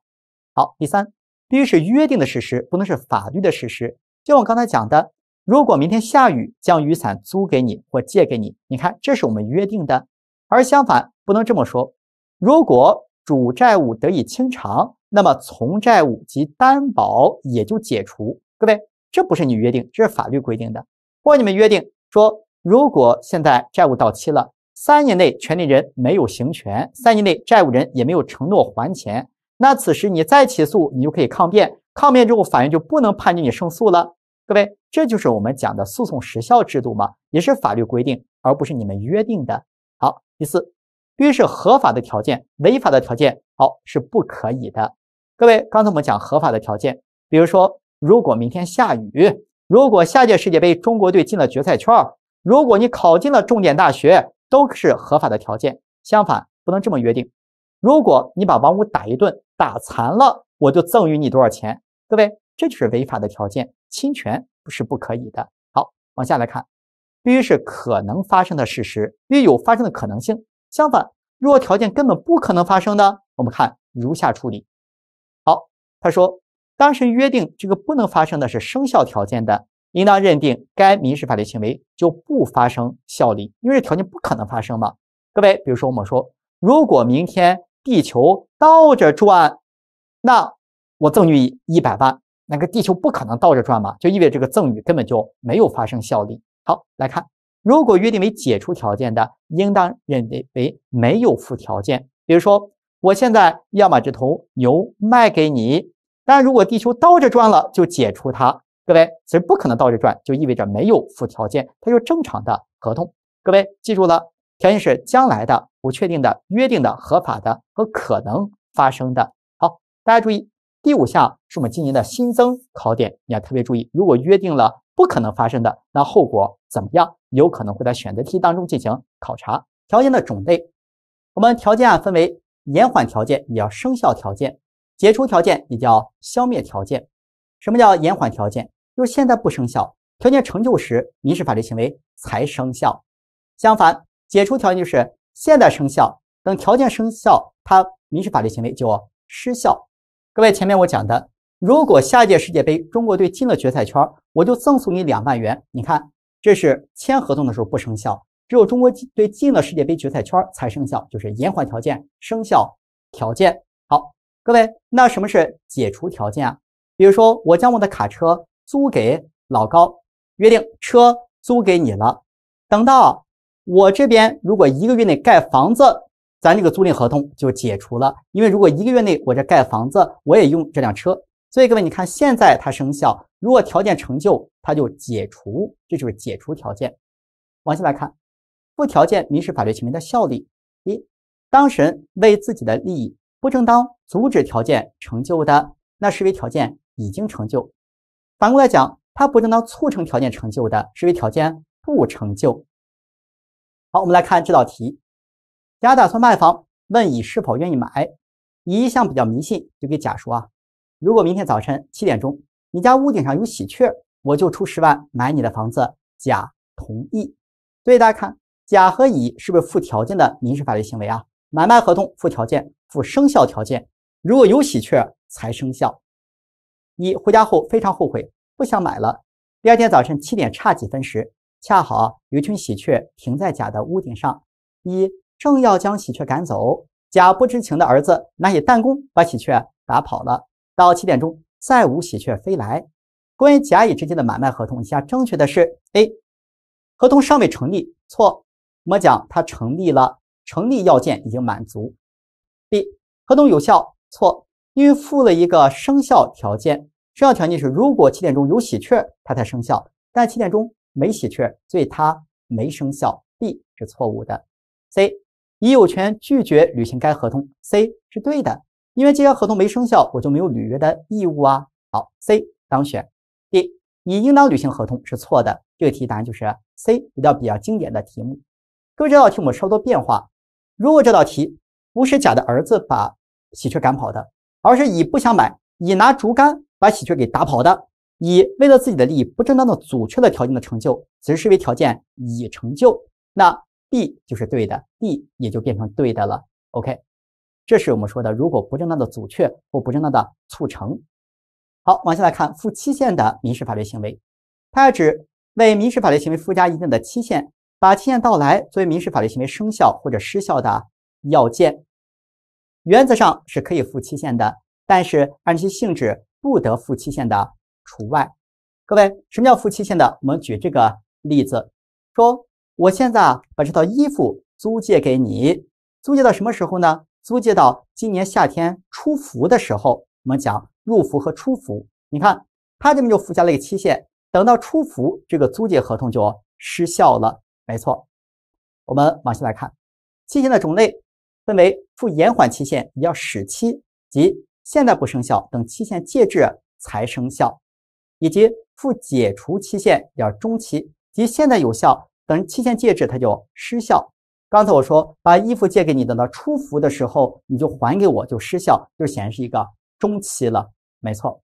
好，第三必须是约定的事实，不能是法律的事实。就我刚才讲的，如果明天下雨，将雨伞租给你或借给你，你看这是我们约定的。而相反，不能这么说。如果主债务得以清偿，那么从债务及担保也就解除。各位，这不是你约定，这是法律规定的。或你们约定说，如果现在债务到期了。三年内权利人没有行权，三年内债务人也没有承诺还钱，那此时你再起诉，你就可以抗辩，抗辩之后法院就不能判决你胜诉了。各位，这就是我们讲的诉讼时效制度嘛，也是法律规定，而不是你们约定的。好，第四，必须是合法的条件，违法的条件好是不可以的。各位，刚才我们讲合法的条件，比如说如果明天下雨，如果下届世界杯中国队进了决赛圈，如果你考进了重点大学。都是合法的条件，相反不能这么约定。如果你把王五打一顿，打残了，我就赠与你多少钱，各位，这就是违法的条件，侵权不是不可以的。好，往下来看，必须是可能发生的事实，必须有发生的可能性。相反，如果条件根本不可能发生的，我们看如下处理。好，他说当时约定这个不能发生的是生效条件的。应当认定该民事法律行为就不发生效力，因为这条件不可能发生嘛。各位，比如说我们说，如果明天地球倒着转，那我赠与一百万，那个地球不可能倒着转嘛，就意味着这个赠与根本就没有发生效力。好，来看，如果约定为解除条件的，应当认定为没有附条件。比如说，我现在要把这头牛卖给你，但如果地球倒着转了，就解除它。各位，所以不可能倒着转，就意味着没有附条件，它就正常的合同。各位记住了，条件是将来的、不确定的、约定的、合法的和可能发生的。好，大家注意，第五项是我们今年的新增考点，你要特别注意。如果约定了不可能发生的，那后果怎么样？有可能会在选择题当中进行考察。条件的种类，我们条件啊分为延缓条件，也叫生效条件；解除条件，也叫消灭条件。什么叫延缓条件？就是现在不生效，条件成就时，民事法律行为才生效。相反，解除条件就是现在生效，等条件生效，它民事法律行为就失效。各位，前面我讲的，如果下一届世界杯中国队进了决赛圈，我就赠送你两万元。你看，这是签合同的时候不生效，只有中国队进了世界杯决赛圈才生效，就是延缓条件生效条件。好，各位，那什么是解除条件啊？比如说，我将我的卡车。租给老高，约定车租给你了。等到我这边如果一个月内盖房子，咱这个租赁合同就解除了。因为如果一个月内我这盖房子，我也用这辆车。所以各位，你看现在它生效，如果条件成就，它就解除，这就是解除条件。往下来看，附条件民事法律行为的效力：一，当事人为自己的利益不正当阻止条件成就的，那视为条件已经成就。反过来讲，它不正当促成条件成就的，是因为条件不成就。好，我们来看这道题：甲打算卖房，问乙是否愿意买。乙一向比较迷信，就给甲说啊，如果明天早晨七点钟，你家屋顶上有喜鹊，我就出十万买你的房子。甲同意。所以大家看，甲和乙是不是附条件的民事法律行为啊？买卖合同附条件，附生效条件，如果有喜鹊才生效。乙回家后非常后悔，不想买了。第二天早晨七点差几分时，恰好有群喜鹊停在甲的屋顶上。乙正要将喜鹊赶走，甲不知情的儿子拿起弹弓把喜鹊打跑了。到七点钟，再无喜鹊飞来。关于甲乙之间的买卖合同，以下正确的是：A. 合同尚未成立，错。我们讲它成立了，成立要件已经满足。B. 合同有效，错。因为附了一个生效条件，生效条件是如果起点中有喜鹊，它才生效，但起点中没喜鹊，所以它没生效。B 是错误的。C，乙有权拒绝履行该合同。C 是对的，因为既然合同没生效，我就没有履约的义务啊。好，C 当选。D，乙应当履行合同是错的。这个题答案就是 C，一道比较经典的题目。各位，这道题我们稍作变化，如果这道题不是甲的儿子把喜鹊赶跑的。而是乙不想买，乙拿竹竿把喜鹊给打跑的。乙为了自己的利益，不正当的阻却了条件的成就，此时视为条件已成就。那 D 就是对的，D 也就变成对的了。OK，这是我们说的，如果不正当的阻却或不正当的促成。好，往下来看附期限的民事法律行为，它指为民事法律行为附加一定的期限，把期限到来作为民事法律行为生效或者失效的要件。原则上是可以付期限的，但是按其性质不得付期限的除外。各位，什么叫付期限的？我们举这个例子，说我现在把这套衣服租借给你，租借到什么时候呢？租借到今年夏天出伏的时候。我们讲入伏和出伏，你看它这边就附加了一个期限，等到出伏，这个租借合同就失效了。没错。我们往下来看期限的种类。分为附延缓期限，也叫使期，即现在不生效等期限届至才生效，以及附解除期限，要中期，即现在有效等期限届至它就失效。刚才我说把衣服借给你等到出服的时候你就还给我就失效，就显然是一个中期了，没错。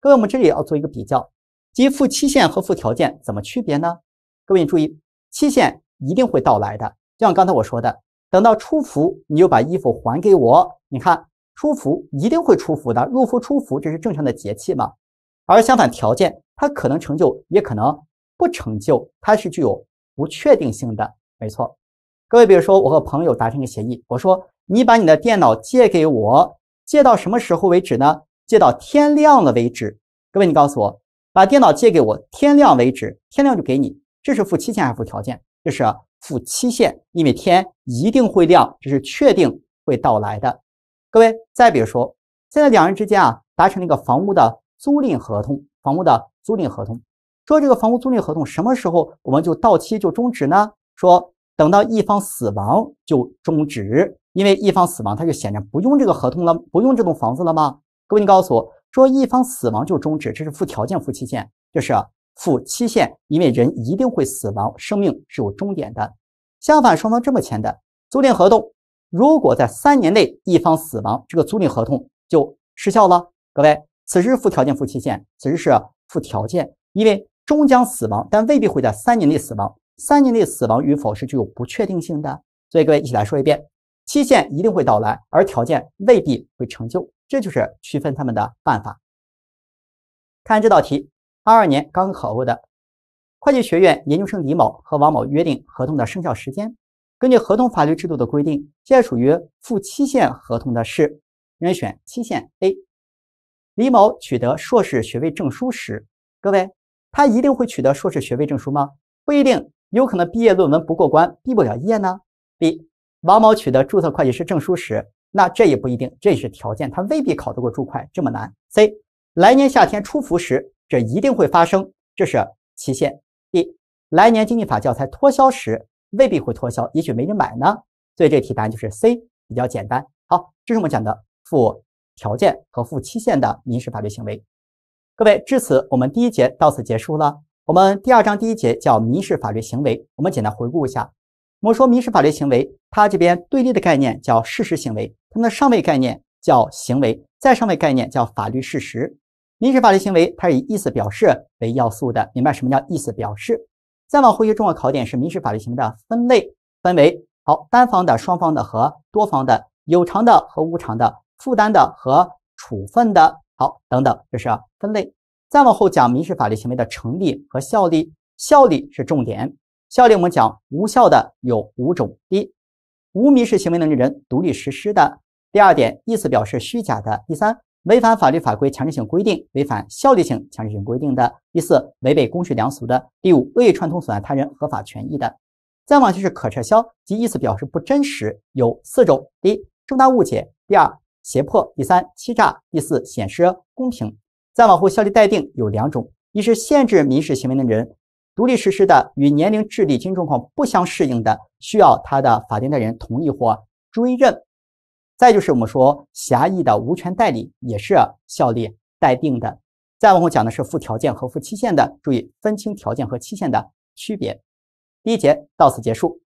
各位，我们这里要做一个比较，即附期限和附条件怎么区别呢？各位注意，期限一定会到来的，就像刚才我说的。等到出伏，你就把衣服还给我。你看，出伏一定会出伏的，入伏出伏，这是正常的节气嘛。而相反条件，它可能成就，也可能不成就，它是具有不确定性的。没错，各位，比如说我和朋友达成个协议，我说你把你的电脑借给我，借到什么时候为止呢？借到天亮了为止。各位，你告诉我，把电脑借给我，天亮为止，天亮就给你，这是付期限还是付条件？这是。负期限，因为天一定会亮，这是确定会到来的。各位，再比如说，现在两人之间啊达成了一个房屋的租赁合同，房屋的租赁合同，说这个房屋租赁合同什么时候我们就到期就终止呢？说等到一方死亡就终止，因为一方死亡他就显然不用这个合同了，不用这栋房子了吗？各位，你告诉我说一方死亡就终止，这是附条件附期限，就是。付期限，因为人一定会死亡，生命是有终点的。相反，双方这么签的租赁合同，如果在三年内一方死亡，这个租赁合同就失效了。各位，此时付条件付期限，此时是付条件，因为终将死亡，但未必会在三年内死亡。三年内死亡与否是具有不确定性的。所以，各位一起来说一遍：期限一定会到来，而条件未必会成就。这就是区分他们的办法。看这道题。二二年刚考过的会计学院研究生李某和王某约定合同的生效时间。根据合同法律制度的规定，现属于附期限合同的是？人选期限 A。李某取得硕士学位证书时，各位，他一定会取得硕士学位证书吗？不一定，有可能毕业论文不过关，毕不了业呢。B。王某取得注册会计师证书时，那这也不一定，这也是条件，他未必考得过注会这么难。C。来年夏天出伏时。这一定会发生，这是期限。一来年经济法教材脱销时未必会脱销，也许没人买呢。所以这题答案就是 C，比较简单。好，这是我们讲的附条件和附期限的民事法律行为。各位，至此我们第一节到此结束了。我们第二章第一节叫民事法律行为，我们简单回顾一下。我们说民事法律行为，它这边对立的概念叫事实行为，它们的上位概念叫行为，再上位概念叫法律事实。民事法律行为它是以意思表示为要素的，明白什么叫意思表示？再往后学重要考点是民事法律行为的分类、分为好，单方的、双方的和多方的，有偿的和无偿的，负担的和处分的，好，等等，这是分类。再往后讲民事法律行为的成立和效力，效力是重点。效力我们讲无效的有五种：第一，无民事行为能力人独立实施的；第二点，意思表示虚假的；第三。违反法律法规强制性规定，违反效力性强制性规定的；第四，违背公序良俗的；第五，恶意串通损害他人合法权益的。再往就是可撤销及意思表示不真实，有四种：第一，重大误解；第二，胁迫；第三，欺诈；第四，显失公平。再往后效力待定有两种：一是限制民事行为能力人独立实施的与年龄、智力、经济状况不相适应的，需要他的法定代理人同意或追认。再就是我们说狭义的无权代理也是效力待定的。再往后讲的是附条件和附期限的，注意分清条件和期限的区别。第一节到此结束。